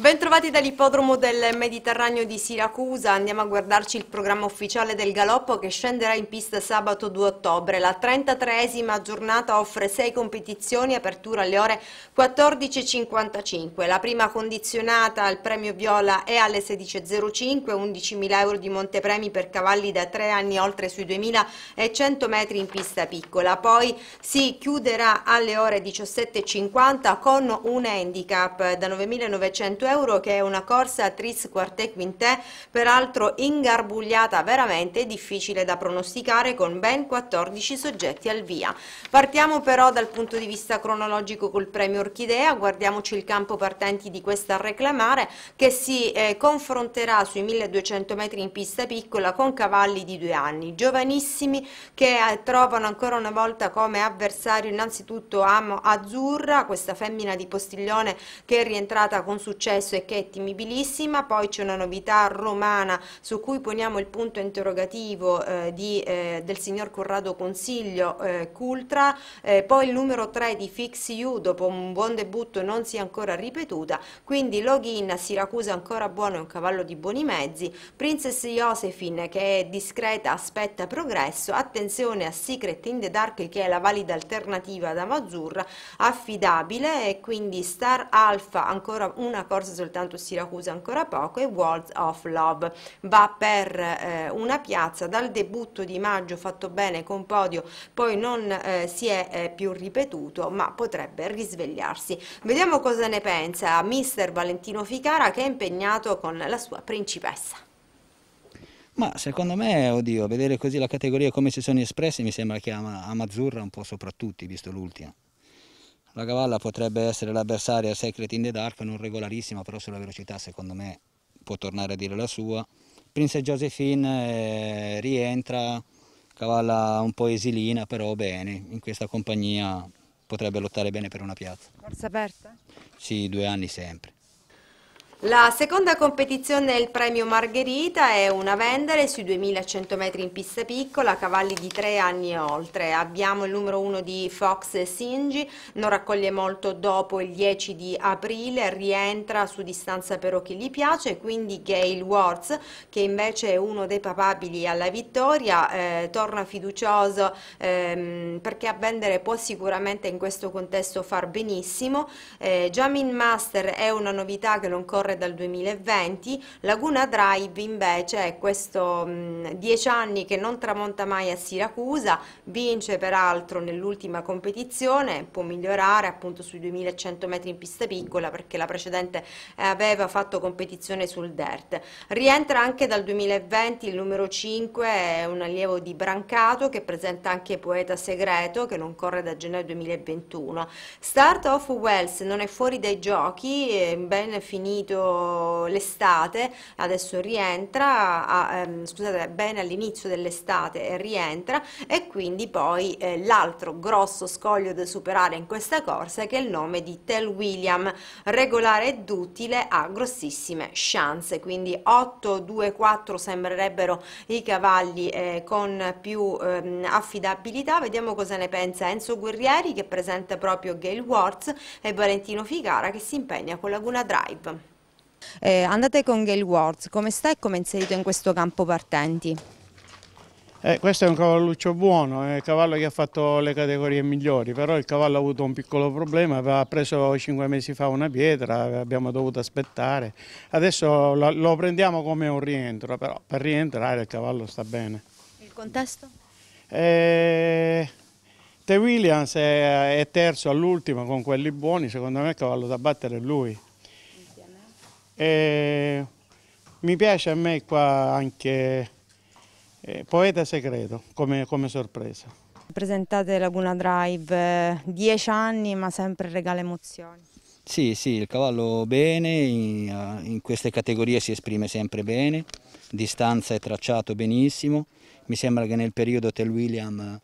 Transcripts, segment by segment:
Bentrovati dall'ippodromo del Mediterraneo di Siracusa, andiamo a guardarci il programma ufficiale del Galoppo che scenderà in pista sabato 2 ottobre. La 33esima giornata offre 6 competizioni, apertura alle ore 14.55. La prima condizionata al premio Viola è alle 16.05, 11.000 euro di montepremi per cavalli da 3 anni oltre sui 2.100 metri in pista piccola. Poi si chiuderà alle ore 17.50 con un handicap da 9.900 euro euro che è una corsa a tris quarté quintet, peraltro ingarbugliata veramente difficile da pronosticare con ben 14 soggetti al via. Partiamo però dal punto di vista cronologico col premio Orchidea, guardiamoci il campo partenti di questa reclamare che si eh, confronterà sui 1200 metri in pista piccola con cavalli di due anni, giovanissimi che eh, trovano ancora una volta come avversario innanzitutto Amo Azzurra, questa femmina di Postiglione che è rientrata con successo adesso e che è timibilissima, poi c'è una novità romana su cui poniamo il punto interrogativo eh, di, eh, del signor Corrado Consiglio eh, Cultra, eh, poi il numero 3 di Fix You dopo un buon debutto non si è ancora ripetuta, quindi login a Siracusa ancora buono e un cavallo di buoni mezzi, Princess Josephine che è discreta aspetta progresso, attenzione a Secret in the Dark che è la valida alternativa ad Amazzurra, affidabile e quindi Star Alpha ancora una corsa corso soltanto Siracusa ancora poco e Walls of Love va per eh, una piazza dal debutto di maggio fatto bene con podio poi non eh, si è eh, più ripetuto ma potrebbe risvegliarsi vediamo cosa ne pensa mister Valentino Ficara che è impegnato con la sua principessa ma secondo me, oddio, vedere così la categoria come si sono espressi mi sembra che Amazzurra un po' soprattutto, visto l'ultima. La cavalla potrebbe essere l'avversaria Secret in the Dark, non regolarissima, però sulla velocità secondo me può tornare a dire la sua. Prince Josephine eh, rientra, cavalla un po' esilina, però bene, in questa compagnia potrebbe lottare bene per una piazza. Forza aperta? Sì, due anni sempre. La seconda competizione è il premio Margherita, è una vendere sui 2100 metri in pista piccola, cavalli di tre anni e oltre. Abbiamo il numero uno di Fox Singi, non raccoglie molto dopo il 10 di aprile, rientra su distanza però che gli piace, quindi Gail Words, che invece è uno dei papabili alla vittoria, eh, torna fiducioso ehm, perché a vendere può sicuramente in questo contesto far benissimo. Eh, Jamin Master è una novità che non corre ricorre dal 2020, Laguna Drive invece è questo mh, mm, dieci anni che non tramonta mai a Siracusa, vince peraltro nell'ultima competizione, può migliorare appunto sui 2100 metri in pista piccola perché la precedente eh, aveva fatto competizione sul dirt. Rientra anche dal 2020 il numero 5, è un allievo di Brancato che presenta anche Poeta Segreto che non corre da gennaio 2021. Start of Wells non è fuori dai giochi, ben finito inizio l'estate, adesso rientra, a, ehm, scusate, bene all'inizio dell'estate rientra e quindi poi eh, l'altro grosso scoglio da superare in questa corsa è che è il nome di Tel William, regolare ed utile ha grossissime chance, quindi 8, 2, 4 sembrerebbero i cavalli eh, con più ehm, affidabilità, vediamo cosa ne pensa Enzo Guerrieri che presenta proprio Gail Words e Valentino Figara che si impegna con Laguna Drive. Eh, andate con Gail Wards, come sta e come è inserito in questo campo partenti? Eh, questo è un cavalluccio buono, è un cavallo che ha fatto le categorie migliori, però il cavallo ha avuto un piccolo problema, aveva preso cinque mesi fa una pietra, abbiamo dovuto aspettare. Adesso lo, lo prendiamo come un rientro, però per rientrare il cavallo sta bene. Il contesto? Eh, Te Williams è, è terzo all'ultimo con quelli buoni, secondo me il cavallo da battere è lui. E mi piace a me qua anche eh, Poeta Segreto come, come sorpresa. Presentate Laguna Drive, eh, dieci anni ma sempre regala emozioni. Sì, sì, il cavallo bene, in, eh, in queste categorie si esprime sempre bene, distanza è tracciato benissimo, mi sembra che nel periodo Tel William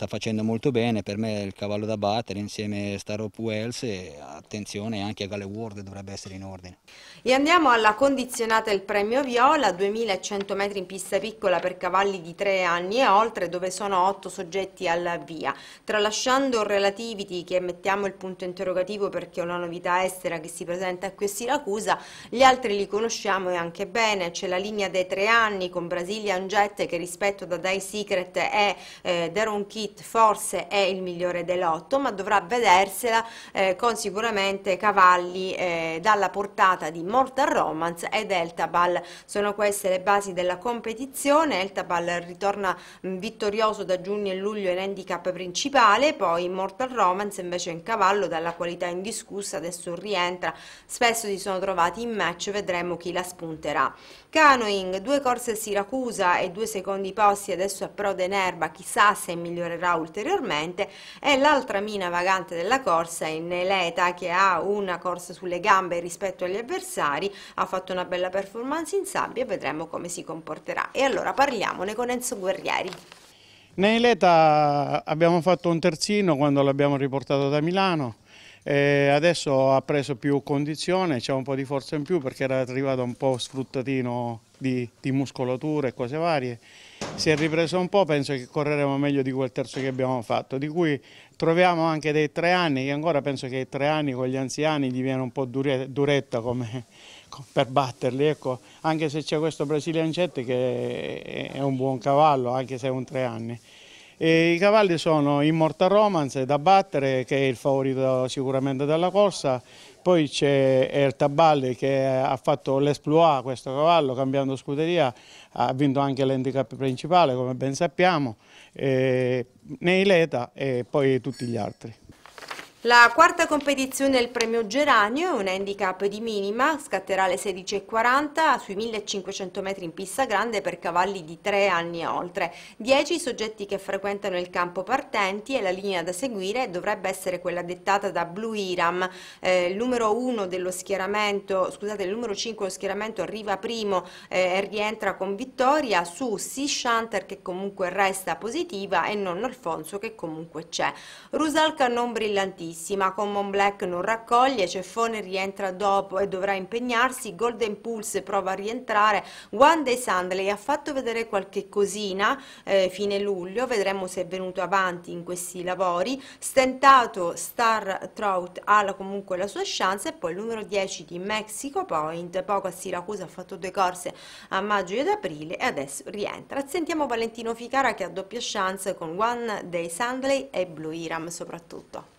sta facendo molto bene, per me è il cavallo da battere insieme a Star Up Wells e attenzione anche a Gale Ward dovrebbe essere in ordine. E andiamo alla condizionata il premio Viola, 2100 metri in pista piccola per cavalli di 3 anni e oltre dove sono 8 soggetti alla via. Tralasciando Relativity che mettiamo il punto interrogativo perché è una novità estera che si presenta qui a Siracusa, gli altri li conosciamo e anche bene, c'è la linea dei 3 anni con Brazilian Jet che rispetto da Die Secret è eh, Daron Key Pitt forse è il migliore dell'otto, ma dovrà vedersela eh, con sicuramente cavalli eh, dalla portata di Mortal Romance ed Eltabal. Sono queste le basi della competizione, Eltabal ritorna mh, mm, vittorioso da giugno e luglio in handicap principale, poi Mortal Romance invece in cavallo dalla qualità indiscussa, adesso rientra, spesso si sono trovati in match, vedremo chi la spunterà. Canoing, due corse a Siracusa e due secondi posti adesso a Pro Denerba, chissà se è migliorerà migliorerà ulteriormente e l'altra mina vagante della corsa è Neleta che ha una corsa sulle gambe rispetto agli avversari, ha fatto una bella performance in sabbia vedremo come si comporterà. E allora parliamone con Enzo Guerrieri. Neleta abbiamo fatto un terzino quando l'abbiamo riportato da Milano, e adesso ha preso più condizione, c'è un po' di forza in più perché era arrivato un po' sfruttatino di, di muscolatura e cose varie si è ripreso un po', penso che correremo meglio di quel terzo che abbiamo fatto, di cui troviamo anche dei tre anni, che ancora penso che i tre anni con gli anziani diviene un po' duretta come, per batterli, ecco. anche se c'è questo Brasiliancetti che è un buon cavallo, anche se è un tre anni. E I cavalli sono Immortal Romance da battere, che è il favorito sicuramente della corsa, poi c'è Ertaballi che ha fatto l'esploit a questo cavallo cambiando scuderia, ha vinto anche l'handicap principale come ben sappiamo, eh, Neileta e poi tutti gli altri. La quarta competizione del premio Geranio, è un handicap di minima, scatterà alle 16.40 sui 1500 metri in pista grande per cavalli di 3 anni e oltre. 10 soggetti che frequentano il campo partenti e la linea da seguire dovrebbe essere quella dettata da Blue Iram, eh, il numero 1 dello schieramento, scusate, il numero 5 dello schieramento arriva primo eh, e rientra con vittoria su Sea Shunter che comunque resta positiva e non Alfonso che comunque c'è. Rusalka non brillantissima bellissima, Common Black non raccoglie, Ceffone rientra dopo e dovrà impegnarsi, Golden Pulse prova a rientrare, One Day Sunday ha fatto vedere qualche cosina eh, fine luglio, vedremo se è venuto avanti in questi lavori, stentato Star Trout ha comunque la sua chance e poi il numero 10 di Mexico Point, poco a Siracusa ha fatto due corse a maggio ed aprile e adesso rientra. Sentiamo Valentino Ficara che ha doppia chance con One Day Sunday e Blue Iram soprattutto.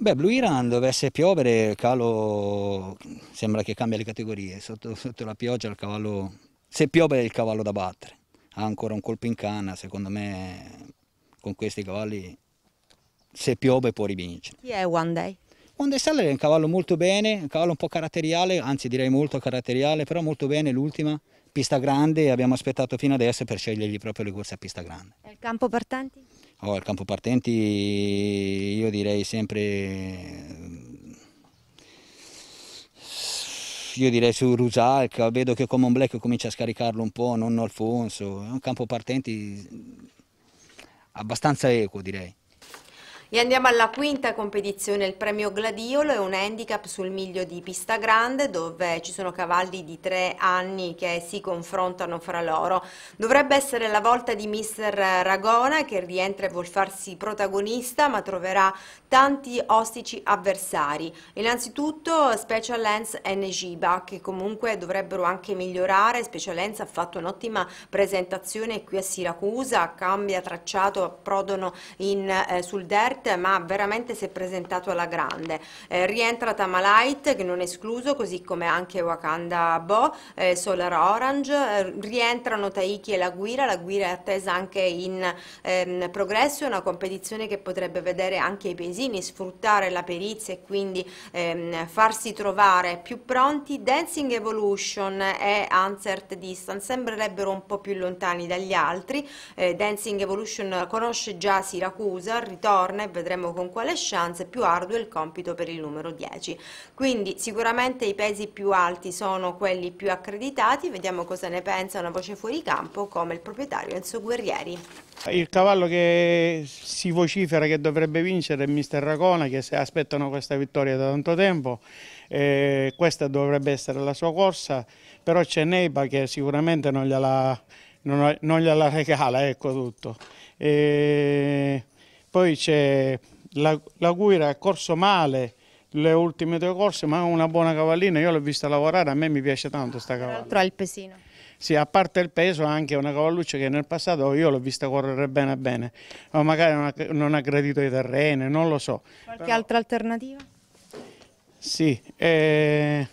Beh, Blue Iran dovesse piovere, il calo sembra che cambia le categorie, sotto, sotto la pioggia il cavallo, se piove è il cavallo da battere, ha ancora un colpo in canna, secondo me con questi cavalli se piove può rivincere. Chi è One Day? One Day Seller è un cavallo molto bene, un cavallo un po' caratteriale, anzi direi molto caratteriale, però molto bene l'ultima, pista grande, abbiamo aspettato fino adesso per scegliergli proprio le corse a pista grande. E il campo per tanti? Oh, al campo partenti io direi sempre io direi su Rusal, vedo che Common Black comincia a scaricarlo un po', nonno Alfonso, è un campo partenti abbastanza eco direi. E andiamo alla quinta competizione, il premio Gladiolo, è un handicap sul miglio di pista grande dove ci sono cavalli di tre anni che si confrontano fra loro. Dovrebbe essere la volta di Mr. Ragona che rientra e vuol farsi protagonista ma troverà tanti ostici avversari. Innanzitutto Special Lens e Negiba che comunque dovrebbero anche migliorare, Special Lens ha fatto un'ottima presentazione qui a Siracusa, cambia tracciato, approdono in, eh, sul derby offerte, ma veramente si è presentato alla grande. Eh, rientra Tamalite, che non è escluso, così come anche Wakanda Bo, eh, Solar Orange, eh, rientrano Taiki e la Guira, la Guira è attesa anche in ehm, progresso, è una competizione che potrebbe vedere anche i paesini sfruttare la perizia e quindi ehm, farsi trovare più pronti. Dancing Evolution e Answert Distance sembrerebbero un po' più lontani dagli altri, eh, Dancing Evolution conosce già Siracusa, ritorna vedremo con quale chance più arduo è il compito per il numero 10. Quindi sicuramente i pesi più alti sono quelli più accreditati, vediamo cosa ne pensa una voce fuori campo come il proprietario Enzo Guerrieri. Il cavallo che si vocifera che dovrebbe vincere è Mister Ragona che aspettano questa vittoria da tanto tempo, eh, questa dovrebbe essere la sua corsa, però c'è Neiba che sicuramente non gliela, non, non gliela regala, ecco tutto. E poi c'è la, la Guira corso male le ultime due corse, ma è una buona cavallina, io l'ho vista lavorare, a me mi piace tanto questa cavallina. Tra il pesino. Sì, a parte il peso, anche una cavalluccia che nel passato io l'ho vista correre bene bene, ma magari non ha, non ha, gradito i terreni, non lo so. Qualche Però... altra alternativa? Sì, eh...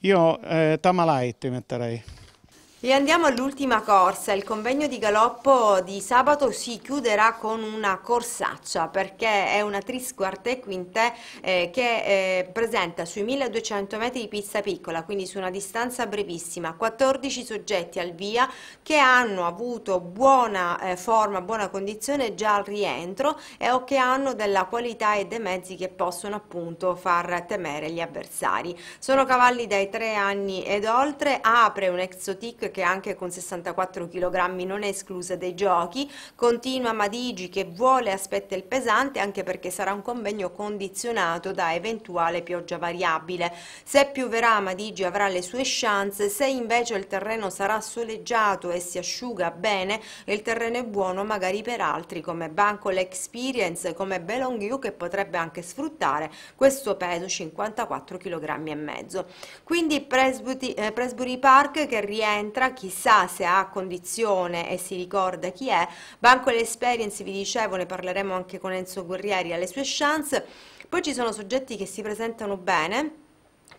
io eh, Tamalai metterei. E andiamo all'ultima corsa, il convegno di galoppo di sabato si chiuderà con una corsaccia perché è una trisquarte e quinte eh, che eh, presenta sui 1200 metri di pista piccola, quindi su una distanza brevissima, 14 soggetti al via che hanno avuto buona eh, forma, buona condizione già al rientro e o che hanno della qualità e dei mezzi che possono appunto far temere gli avversari. Sono cavalli dai 3 anni ed oltre, apre un exotic che anche con 64 kg non è esclusa dai giochi, continua Madigi che vuole aspetta il pesante anche perché sarà un convegno condizionato da eventuale pioggia variabile. Se pioverà Madigi avrà le sue chance, se invece il terreno sarà soleggiato e si asciuga bene, il terreno è buono magari per altri come Banco l'Experience, come Belonghiu che potrebbe anche sfruttare questo peso 54 kg e mezzo. Quindi eh, Presbury Park che rientra ancora, chissà se ha condizione e si ricorda chi è. Banco l'Esperience, vi dicevo, ne parleremo anche con Enzo Guerrieri, alle sue chance. Poi ci sono soggetti che si presentano bene,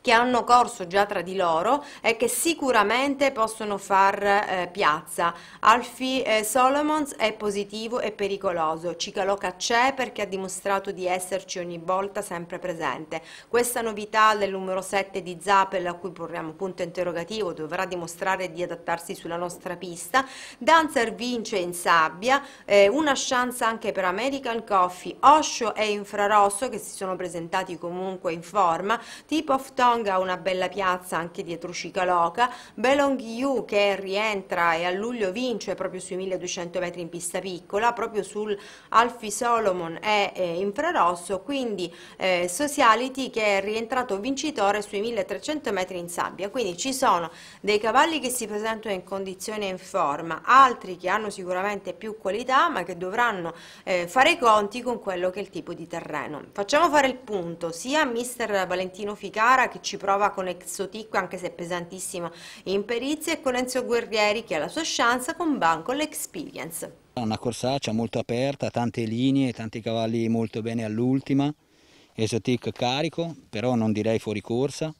che hanno corso già tra di loro e che sicuramente possono far eh, piazza. Alfie eh, Solomons è positivo e pericoloso, Cicaloca c'è perché ha dimostrato di esserci ogni volta sempre presente. Questa novità del numero 7 di Zappel, a cui porremo punto interrogativo, dovrà dimostrare di adattarsi sulla nostra pista. Dancer vince in sabbia, eh, una chance anche per American Coffee, Osho e Infrarosso che si sono presentati comunque in forma, Tip of Top Song ha una bella piazza anche dietro Cicaloca, Belong Yu che rientra e a luglio vince proprio sui 1200 metri in pista piccola, proprio sul Alfi Solomon e eh, Infrarosso, quindi eh, Sociality che è rientrato vincitore sui 1300 metri in sabbia, quindi ci sono dei cavalli che si presentano in condizione in forma, altri che hanno sicuramente più qualità ma che dovranno eh, fare i conti con quello che è il tipo di terreno. Facciamo fare il punto sia a mister Valentino Ficara che ci prova con Exotic anche se pesantissima in perizia e con Enzo Guerrieri che ha la sua chance con Banco l'Experience. una corsaccia molto aperta, tante linee, tanti cavalli molto bene all'ultima, Exotic carico, però non direi fuori corsa.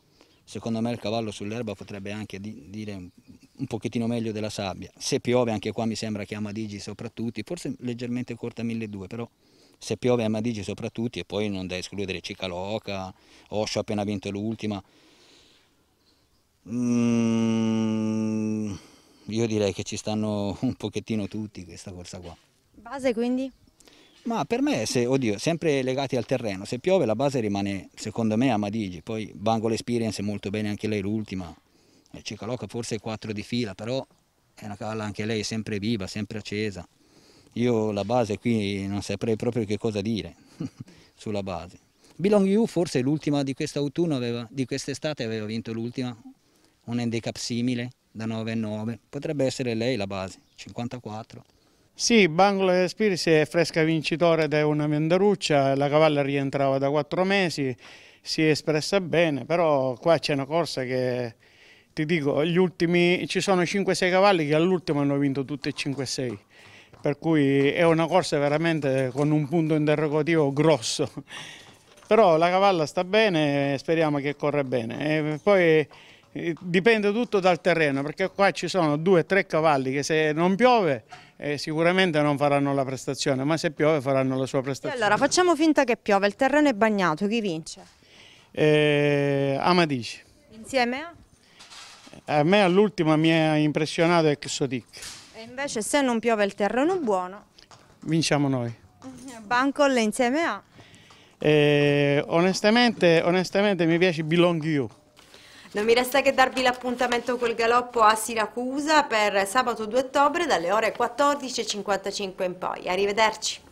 Secondo me il cavallo sull'erba potrebbe anche dire un pochettino meglio della sabbia. Se piove anche qua mi sembra che Amadigi soprattutto, forse leggermente corta 1200, però se piove a Madigi soprattutto e poi non da escludere Cicaloca, Osho appena vinto l'ultima. Mm, io direi che ci stanno un pochettino tutti questa corsa qua. Base quindi? Ma per me, se, oddio, sempre legati al terreno, se piove la base rimane secondo me a Madigi, poi Bango l'Esperience è molto bene anche lei l'ultima, eh, Cicaloca forse 4 di fila, però è una cavalla anche lei sempre viva, sempre accesa. Io la base qui non saprei proprio che cosa dire sulla base. Belong You forse l'ultima di quest'autunno, di quest'estate aveva vinto l'ultima, un handicap simile da 9 a 9, potrebbe essere lei la base, 54. Sì, Bangla si è fresca vincitore da una mendaruccia, la cavalla rientrava da 4 mesi, si è espressa bene, però qua c'è una corsa che ti dico, ultimi, ci sono 5-6 cavalli che all'ultimo hanno vinto tutti e 5-6 per cui è una corsa veramente con un punto interrogativo grosso. Però la cavalla sta bene speriamo che corra bene. E poi eh, dipende tutto dal terreno, perché qua ci sono due o tre cavalli che se non piove eh, sicuramente non faranno la prestazione, ma se piove faranno la sua prestazione. E allora facciamo finta che piove, il terreno è bagnato, chi vince? Eh, Amadici. Insieme a? A me all'ultima mi ha impressionato Exotic invece se non piove il terreno buono... Vinciamo noi. Bancolle insieme a... Eh, onestamente, onestamente mi piace Belong You. Non mi resta che darvi l'appuntamento col galoppo a Siracusa per sabato 2 ottobre dalle ore 14.55 in poi. Arrivederci.